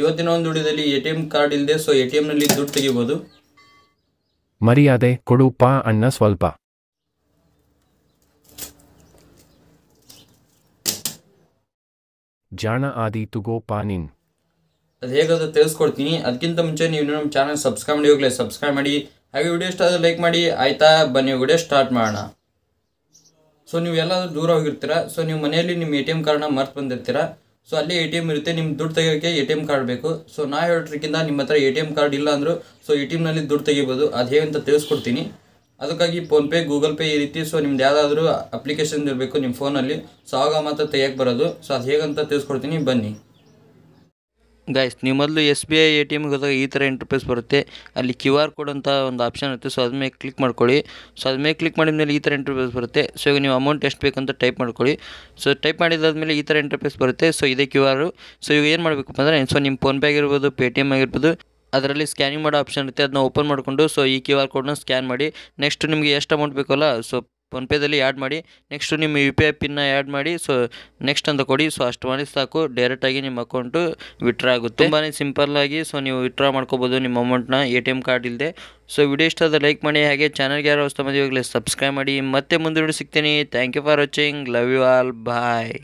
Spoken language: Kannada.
ಇವತ್ತಿನ ಒಂದು ದುಡಿದಲ್ಲಿ ಎ ಟಿ ಎಂ ಕಾರ್ಡ್ ಇಲ್ಲದೆ ಸೊ ಎ ಟಿ ನಲ್ಲಿ ದುಡ್ಡು ತೆಗಿಬೋದು ಮರ್ಯಾದೆ ಕೊಡು ಪಾ ಅಣ್ಣ ಸ್ವಲ್ಪ ಜಾಣ ಆದಿ ತುಗೋ ಪಾ ನಿನ್ ಅದು ಹೇಗಾದ್ರೂ ತಿಳಿಸ್ಕೊಡ್ತೀನಿ ಅದಕ್ಕಿಂತ ಮುಂಚೆ ನೀವು ನಮ್ಮ ಚಾನಲ್ ಸಬ್ಸ್ಕ್ರೈಬ್ ಮಾಡಿ ಹೋಗ್ಲೇ ಸಬ್ಸ್ಕ್ರೈಬ್ ಮಾಡಿ ಹಾಗೆ ವಿಡಿಯೋ ಇಷ್ಟ ಆದರೆ ಲೈಕ್ ಮಾಡಿ ಆಯ್ತಾ ಬನ್ನಿ ವಿಡಿಯೋ ಸ್ಟಾರ್ಟ್ ಮಾಡೋಣ ಸೊ ನೀವು ಎಲ್ಲಾದರೂ ದೂರ ಹೋಗಿರ್ತೀರ ಸೊ ನೀವು ಮನೆಯಲ್ಲಿ ನಿಮ್ಮ ಎ ಟಿ ಎಂ ಕಾರ್ಡನ್ನ ಮರ್ತು ಬಂದಿರ್ತೀರಾ ಸೊ ಅಲ್ಲಿ ಎ ಟಿ ಎಮ್ ಇರುತ್ತೆ ನಿಮ್ಮ ದುಡ್ಡು ತೆಗಿಯೋಕ್ಕೆ ಎ ಟಿ ಎಮ್ ಕಾರ್ಡ್ ಬೇಕು ಸೊ ನಾ ಹೇಳೋ ನಿಮ್ಮ ಹತ್ರ ಎ ಟಿ ಎಮ್ ಕಾರ್ಡ್ ಇಲ್ಲ ಅಂದರು ಸೊ ಎ ಟಿ ಎಮ್ನಲ್ಲಿ ದುಡ್ಡು ತೆಗಿಬೋದು ಅದು ಹೇಗಂತ ತಿಳಿಸ್ಕೊಡ್ತೀನಿ ಅದಕ್ಕಾಗಿ ಫೋನ್ಪೇ ಗೂಗಲ್ ಪೇ ಈ ರೀತಿ ಸೊ ನಿಮ್ದು ಯಾವುದಾದ್ರೂ ಅಪ್ಲಿಕೇಶನ್ ಇರಬೇಕು ನಿಮ್ಮ ಫೋನಲ್ಲಿ ಸೊ ಆಗ ಮಾತ್ರ ತೆಗಿಯೋಕ್ಕೆ ಬರೋದು ಸೊ ಅದು ಹೇಗಂತ ತಿಳಿಸ್ಕೊಡ್ತೀನಿ ಬನ್ನಿ ಗಾಯ್ಸ್ ನೀವು ಮೊದಲು S B I A T ಎಮ್ಗೆ ಹೋದಾಗ ಈ ಥರ ಇಂಟರ್ಫೇಸ್ ಬರುತ್ತೆ ಅಲ್ಲಿ ಕ್ಯೂ ಆರ್ ಕೋಡ್ ಅಂತ ಒಂದು ಆಪ್ಷನ್ ಇರುತ್ತೆ ಸೊ ಅದ್ಮೇ ಮೇಲೆ ಕ್ಲಿಕ್ ಮಾಡ್ಕೊಳ್ಳಿ ಸೊ ಅದ್ಮೇ ಮೇಲೆ ಕ್ಲಿಕ್ ಮಾಡಿದ ಮೇಲೆ ಈ ಥರ ಇಂಟರ್ಫೇಸ್ ಬರುತ್ತೆ ಸೊ ಈಗ ನೀವು ಅಮೌಂಟ್ ಎಷ್ಟು ಬೇಕಂತ ಟೈಪ್ ಮಾಡ್ಕೊಳ್ಳಿ ಸೊ ಟೈಪ್ ಮಾಡಿದಾದ್ಮೇಲೆ ಈ ಥರ ಇಂಟರ್ಫೇಸ್ ಬರುತ್ತೆ ಸೊ ಇದೇ ಕ್ಯೂ ಆರು ಸೊ ಈಗ ಏನು ಮಾಡಬೇಕು ಅಂದರೆ ಸೊ ನಿಮ್ಮ ಫೋನ್ಪೇ ಆಗಿರ್ಬೋದು ಪೇ ಟಿ ಎಮ್ ಆಗಿರ್ಬೋದು ಅದರಲ್ಲಿ ಸ್ಕ್ಯಾನಿಂಗ್ ಮಾಡೋ ಆಪ್ಷನ್ ಇರುತ್ತೆ ಅದನ್ನ ಓಪನ್ ಮಾಡಿಕೊಂಡು ಸೊ ಈ ಕ್ಯೂ ಆರ್ ಕೋಡ್ನ ಸ್ಕ್ಯಾನ್ ಮಾಡಿ ನೆಕ್ಸ್ಟ್ ನಿಮಗೆ ಎಷ್ಟು ಅಮೌಂಟ್ ಬೇಕಲ್ಲ ಸೊ ಫೋನ್ಪೇದಲ್ಲಿ ಆ್ಯಡ್ ಮಾಡಿ ನೆಕ್ಸ್ಟು ನಿಮ್ಮ ಯು ಪಿ ಐ ಪಿನ್ನ ಆ್ಯಡ್ ಮಾಡಿ ಸೊ ನೆಕ್ಸ್ಟ್ ಅಂತ ಕೊಡಿ ಸೊ ಅಷ್ಟು ಮಾಡಿ ಸಾಕು ಡೈರೆಕ್ಟಾಗಿ ನಿಮ್ಮ ಅಕೌಂಟು ವಿತ್ಡ್ರಾ ಆಗುತ್ತೆ ತುಂಬಾ ಸಿಂಪಲ್ಲಾಗಿ ಸೊ ನೀವು ವಿಡ್ರಾ ಮಾಡ್ಕೋಬೋದು ನಿಮ್ಮ ಅಮೌಂಟ್ನ ಎ ಟಿ ಎಮ್ ಕಾರ್ಡ್ ಇಲ್ಲದೆ ಸೊ ವಿಡಿಯೋ ಇಷ್ಟ ಆದರೆ ಲೈಕ್ ಮಾಡಿ ಹಾಗೆ ಚಾನಲ್ಗೆ ಯಾರು ಹೊಸ ಇವಾಗಲೇ ಸಬ್ಸ್ಕ್ರೈಬ್ ಮಾಡಿ ಮತ್ತೆ ಮುಂದೆ ಸಿಗ್ತೀನಿ thank you for watching love you all bye